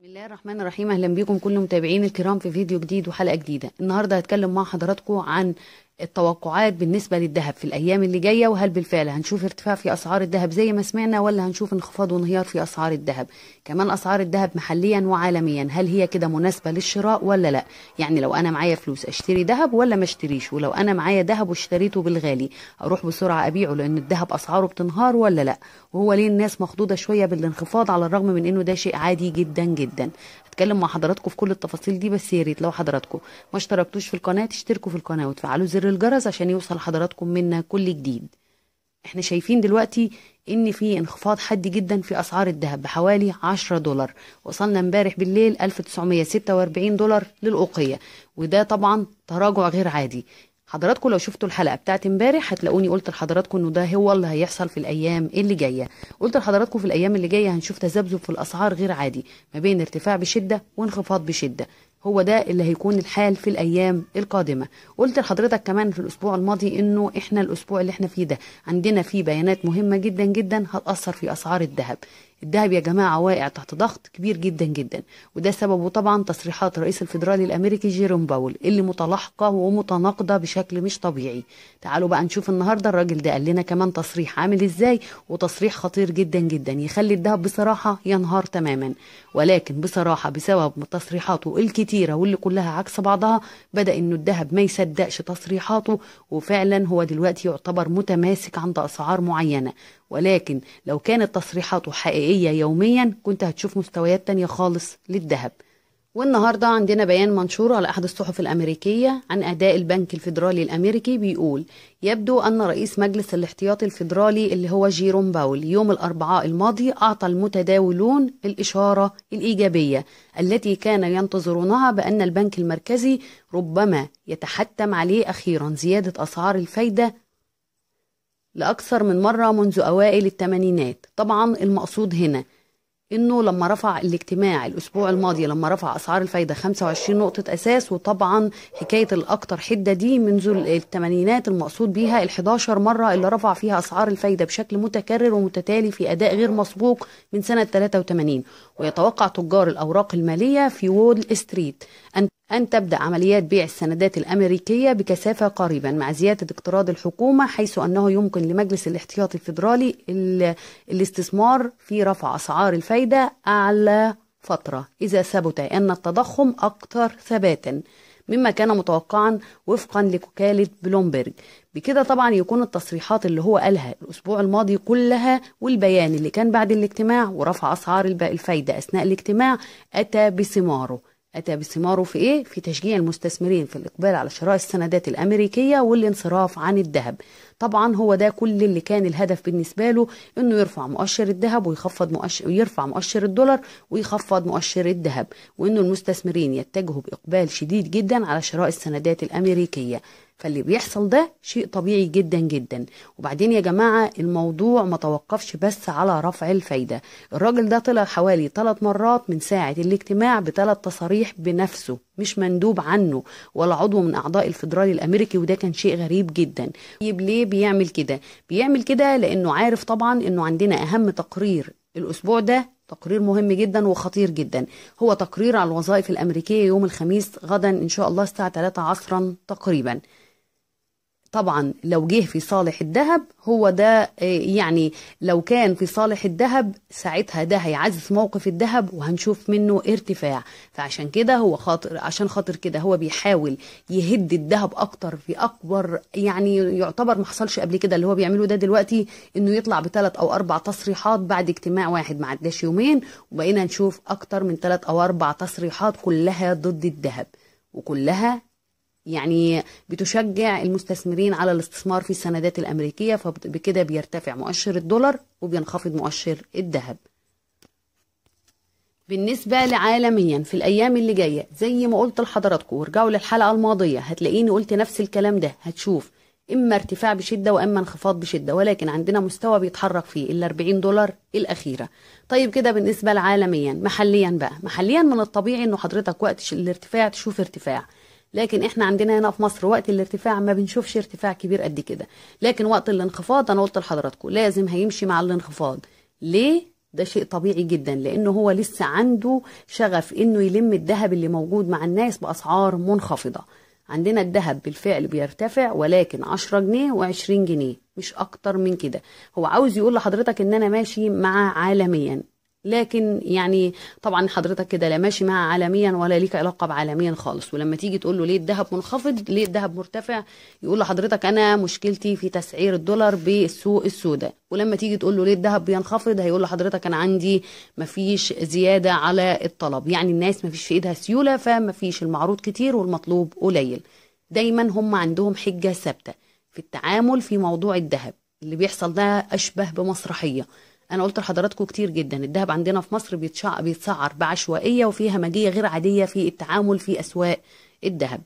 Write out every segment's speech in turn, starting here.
بسم الله الرحمن الرحيم اهلا بيكم كل متابعين الكرام في فيديو جديد وحلقه جديده النهارده هتكلم مع حضراتكم عن التوقعات بالنسبة للذهب في الأيام اللي جاية وهل بالفعل هنشوف ارتفاع في أسعار الذهب زي ما سمعنا ولا هنشوف انخفاض وانهيار في أسعار الذهب كمان أسعار الذهب محليا وعالميا هل هي كده مناسبة للشراء ولا لا يعني لو أنا معايا فلوس أشتري ذهب ولا ما اشتريش ولو أنا معايا ذهب واشتريته بالغالي أروح بسرعة أبيعه لأن الذهب أسعاره بتنهار ولا لا وهو ليه الناس مخضوضة شوية بالانخفاض على الرغم من إنه ده شيء عادي جدا جدا هتكلم مع حضراتكم في كل التفاصيل دي بس يا ريت لو حضراتكم ما اشتركتوش في القناة تشتركوا في القناة وتفعلوا زر الجرس عشان يوصل لحضراتكم منا كل جديد احنا شايفين دلوقتي ان في انخفاض حدي جدا في اسعار الذهب بحوالي 10 دولار وصلنا امبارح بالليل 1946 دولار للاوقيه وده طبعا تراجع غير عادي حضراتكم لو شفتوا الحلقه بتاعت امبارح هتلاقوني قلت لحضراتكم انه ده هو اللي هيحصل في الايام اللي جايه قلت لحضراتكم في الايام اللي جايه هنشوف تذبذب في الاسعار غير عادي ما بين ارتفاع بشده وانخفاض بشده هو ده اللي هيكون الحال في الايام القادمه قلت لحضرتك كمان في الاسبوع الماضي انه احنا الاسبوع اللي احنا فيه ده عندنا فيه بيانات مهمه جدا جدا هتاثر في اسعار الذهب الذهب يا جماعه واقع تحت ضغط كبير جدا جدا وده سببه طبعا تصريحات رئيس الفدرالي الامريكي جيروم باول اللي متلاحقه ومتناقضه بشكل مش طبيعي تعالوا بقى نشوف النهارده الراجل ده قال لنا كمان تصريح عامل ازاي وتصريح خطير جدا جدا يخلي الذهب بصراحه ينهار تماما ولكن بصراحه بسبب تصريحاته الكتير كتيره واللي كلها عكس بعضها بدا انه الذهب ما يصدقش تصريحاته وفعلا هو دلوقتي يعتبر متماسك عند اسعار معينه ولكن لو كانت تصريحاته حقيقيه يوميا كنت هتشوف مستويات تانية خالص للذهب والنهارده عندنا بيان منشور على احد الصحف الامريكيه عن اداء البنك الفيدرالي الامريكي بيقول يبدو ان رئيس مجلس الاحتياطي الفيدرالي اللي هو جيروم باول يوم الاربعاء الماضي اعطى المتداولون الاشاره الايجابيه التي كان ينتظرونها بان البنك المركزي ربما يتحتم عليه اخيرا زياده اسعار الفايده لاكثر من مره منذ اوائل الثمانينات طبعا المقصود هنا انه لما رفع الاجتماع الاسبوع الماضي لما رفع اسعار الفايده 25 نقطه اساس وطبعا حكايه الاكثر حده دي منذ الثمانينات المقصود بيها ال11 مره اللي رفع فيها اسعار الفايده بشكل متكرر ومتتالي في اداء غير مسبوق من سنه 83 ويتوقع تجار الاوراق الماليه في وول ستريت ان أن تبدأ عمليات بيع السندات الأمريكية بكثافة قريبا مع زيادة اقتراض الحكومة حيث أنه يمكن لمجلس الاحتياطي الفيدرالي الاستثمار في رفع أسعار الفايدة أعلى فترة إذا ثبت أن التضخم أكثر ثباتا مما كان متوقعا وفقا لوكالة بلومبرج بكده طبعا يكون التصريحات اللي هو قالها الأسبوع الماضي كلها والبيان اللي كان بعد الاجتماع ورفع أسعار الفايدة أثناء الاجتماع أتى بثماره أتى بثماره في إيه؟ في تشجيع المستثمرين في الإقبال على شراء السندات الأمريكية والانصراف عن الذهب. طبعا هو ده كل اللي كان الهدف بالنسبة له إنه يرفع مؤشر الذهب ويخفض مؤشر ويرفع مؤشر الدولار ويخفض مؤشر الذهب وإنه المستثمرين يتجهوا بإقبال شديد جدا على شراء السندات الأمريكية. فاللي بيحصل ده شيء طبيعي جدا جدا وبعدين يا جماعه الموضوع ما توقفش بس على رفع الفايده الراجل ده طلع حوالي ثلاث مرات من ساعه الاجتماع بثلاث تصاريح بنفسه مش مندوب عنه ولا عضو من اعضاء الفدرالي الامريكي وده كان شيء غريب جدا طيب ليه بيعمل كده بيعمل كده لانه عارف طبعا انه عندنا اهم تقرير الاسبوع ده تقرير مهم جدا وخطير جدا هو تقرير على الوظائف الأمريكية يوم الخميس غدا إن شاء الله الساعة 3 عصرا تقريبا طبعا لو جه في صالح الذهب هو ده آه، يعني لو كان في صالح الذهب ساعتها ده هيعزز موقف الذهب وهنشوف منه ارتفاع فعشان كده هو خاطر عشان خاطر كده هو بيحاول يهد الذهب اكتر في اكبر يعني يعتبر ما حصلش قبل كده اللي هو بيعمله ده دلوقتي انه يطلع بثلاث او اربع تصريحات بعد اجتماع واحد ما عداش يومين وبقينا نشوف اكتر من ثلاث او اربع تصريحات كلها ضد الذهب وكلها يعني بتشجع المستثمرين على الاستثمار في السندات الأمريكية فبكده بيرتفع مؤشر الدولار وبينخفض مؤشر الذهب بالنسبة لعالميا في الأيام اللي جاية زي ما قلت لحضراتكم ورجعوا للحلقة الماضية هتلاقيني قلت نفس الكلام ده هتشوف إما ارتفاع بشدة وإما انخفاض بشدة ولكن عندنا مستوى بيتحرك فيه ال 40 دولار الأخيرة طيب كده بالنسبة لعالميا محليا بقى محليا من الطبيعي إنه حضرتك وقت الارتفاع تشوف ارتفاع لكن احنا عندنا هنا في مصر وقت الارتفاع ما بنشوفش ارتفاع كبير قد كده لكن وقت الانخفاض انا قلت لحضراتكم لازم هيمشي مع الانخفاض ليه ده شيء طبيعي جدا لانه هو لسه عنده شغف انه يلم الذهب اللي موجود مع الناس باسعار منخفضه عندنا الذهب بالفعل بيرتفع ولكن 10 جنيه و20 جنيه مش اكتر من كده هو عاوز يقول لحضرتك ان انا ماشي مع عالميا لكن يعني طبعا حضرتك كده لا ماشي مع عالميا ولا ليك علاقه بعالميا خالص ولما تيجي تقول له ليه الذهب منخفض ليه الذهب مرتفع يقول لحضرتك انا مشكلتي في تسعير الدولار بالسوق السوداء ولما تيجي تقول له ليه الذهب بينخفض هيقول لحضرتك انا عندي مفيش زياده على الطلب يعني الناس مفيش في ايدها سيوله فمفيش المعروض كتير والمطلوب قليل دايما هم عندهم حجه ثابته في التعامل في موضوع الذهب اللي بيحصل ده اشبه بمسرحيه انا قلت لحضراتكم كتير جدا الذهب عندنا في مصر بيتسعر بعشوائيه وفي همجيه غير عاديه في التعامل في اسواق الذهب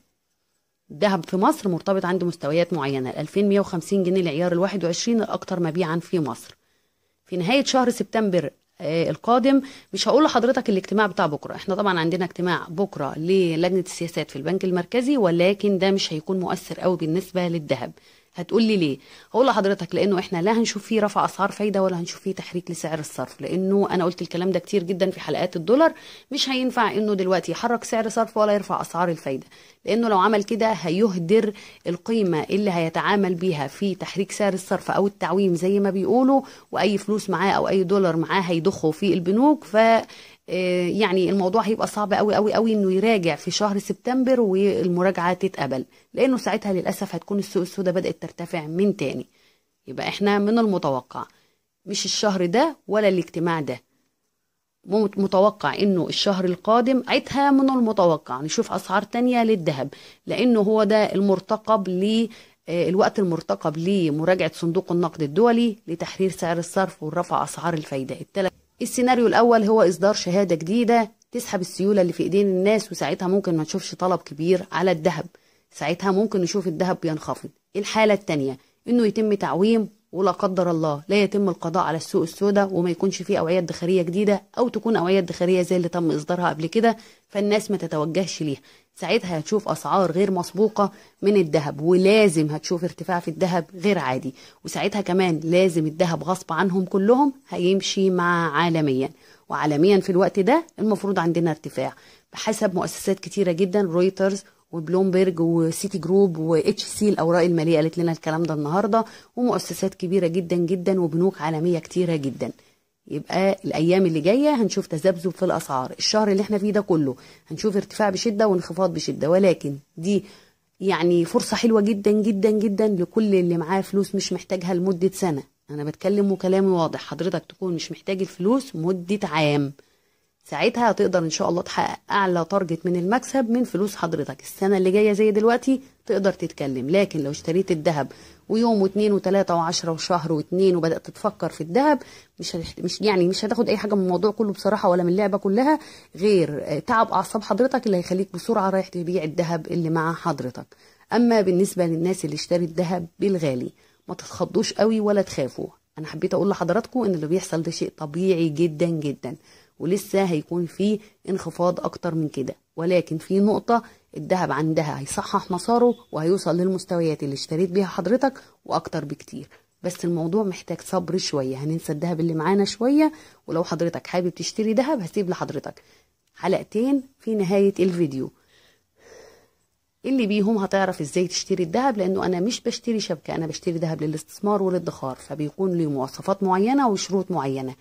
الذهب في مصر مرتبط عند مستويات معينه 2150 جنيه العيار ال21 الاكثر مبيعا في مصر في نهايه شهر سبتمبر آه، القادم مش هقول لحضرتك الاجتماع بتاع بكره احنا طبعا عندنا اجتماع بكره للجنه السياسات في البنك المركزي ولكن ده مش هيكون مؤثر قوي بالنسبه للذهب هتقول لي ليه هقول لحضرتك لانه احنا لا هنشوف فيه رفع اسعار فايده ولا هنشوف فيه تحريك لسعر الصرف لانه انا قلت الكلام ده كتير جدا في حلقات الدولار مش هينفع انه دلوقتي يحرك سعر صرف ولا يرفع اسعار الفايده لانه لو عمل كده هيهدر القيمه اللي هيتعامل بيها في تحريك سعر الصرف او التعويم زي ما بيقولوا واي فلوس معاه او اي دولار معاه هيضخه في البنوك ف آه، يعني الموضوع هيبقى صعب قوي قوي قوي انه يراجع في شهر سبتمبر والمراجعه تتقبل لانه ساعتها للاسف هتكون السوق السوداء بدات ترتفع من تاني يبقى احنا من المتوقع مش الشهر ده ولا الاجتماع ده متوقع انه الشهر القادم عيدها من المتوقع نشوف اسعار تانية للذهب لانه هو ده المرتقب ل آه، الوقت المرتقب لمراجعه صندوق النقد الدولي لتحرير سعر الصرف ورفع اسعار الفايده التلات السيناريو الأول هو إصدار شهادة جديدة تسحب السيولة اللي في إيدين الناس وساعتها ممكن ما تشوفش طلب كبير على الذهب ساعتها ممكن نشوف الذهب بينخفض الحالة التانية إنه يتم تعويم ولا قدر الله لا يتم القضاء على السوق السوداء وما يكونش فيه أوعية ادخارية جديدة أو تكون أوعية ادخارية زي اللي تم إصدارها قبل كده فالناس ما تتوجهش ليها ساعتها هتشوف اسعار غير مسبوقه من الذهب ولازم هتشوف ارتفاع في الذهب غير عادي وساعتها كمان لازم الذهب غصب عنهم كلهم هيمشي مع عالميا وعالميا في الوقت ده المفروض عندنا ارتفاع بحسب مؤسسات كتيره جدا رويترز وبلومبرج وسيتي جروب واتش سي الاوراق الماليه قالت لنا الكلام ده النهارده ومؤسسات كبيره جدا جدا وبنوك عالميه كتيره جدا يبقى الايام اللي جايه هنشوف تذبذب في الاسعار الشهر اللي احنا فيه ده كله هنشوف ارتفاع بشده وانخفاض بشده ولكن دي يعني فرصه حلوه جدا جدا جدا لكل اللي معاه فلوس مش محتاجها لمده سنه انا بتكلم وكلامي واضح حضرتك تكون مش محتاج الفلوس مده عام ساعتها هتقدر ان شاء الله تحقق اعلى تارجت من المكسب من فلوس حضرتك السنه اللي جايه زي دلوقتي تقدر تتكلم لكن لو اشتريت الذهب ويوم واثنين وثلاثة وعشرة وشهر واثنين وبدأت تفكر في الذهب مش مش يعني مش هتاخد أي حاجة من الموضوع كله بصراحة ولا من اللعبة كلها غير تعب أعصاب حضرتك اللي هيخليك بسرعة رايح تبيع الذهب اللي مع حضرتك أما بالنسبة للناس اللي اشترت الذهب بالغالي ما تتخضوش قوي ولا تخافوا أنا حبيت أقول لحضراتكم إن اللي بيحصل ده شيء طبيعي جدا جدا ولسه هيكون في انخفاض أكتر من كده ولكن في نقطة الذهب عندها هيصحح مساره وهيوصل للمستويات اللي اشتريت بيها حضرتك واكتر بكتير بس الموضوع محتاج صبر شويه هننسى الذهب اللي معانا شويه ولو حضرتك حابب تشتري ذهب هسيب لحضرتك حلقتين في نهايه الفيديو اللي بيهم هتعرف ازاي تشتري الذهب لانه انا مش بشتري شبكه انا بشتري ذهب للاستثمار والادخار فبيكون له مواصفات معينه وشروط معينه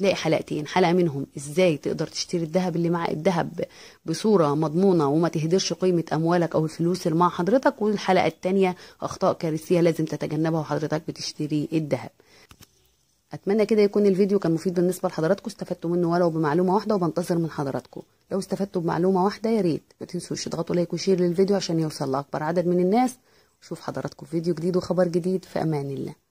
هتلاقي حلقتين حلقه منهم ازاي تقدر تشتري الذهب اللي مع الذهب بصوره مضمونه وما تهدرش قيمه اموالك او الفلوس اللي مع حضرتك والحلقه التانية اخطاء كارثيه لازم تتجنبها وحضرتك بتشتري الذهب اتمنى كده يكون الفيديو كان مفيد بالنسبه لحضراتكم استفدتوا منه ولو بمعلومه واحده وبنتظر من حضراتكم لو استفدتوا بمعلومه واحده يا ريت ما تنسوش تضغطوا لايك وشير للفيديو عشان يوصل لاكبر عدد من الناس وشوف حضراتكم فيديو جديد وخبر جديد في امان الله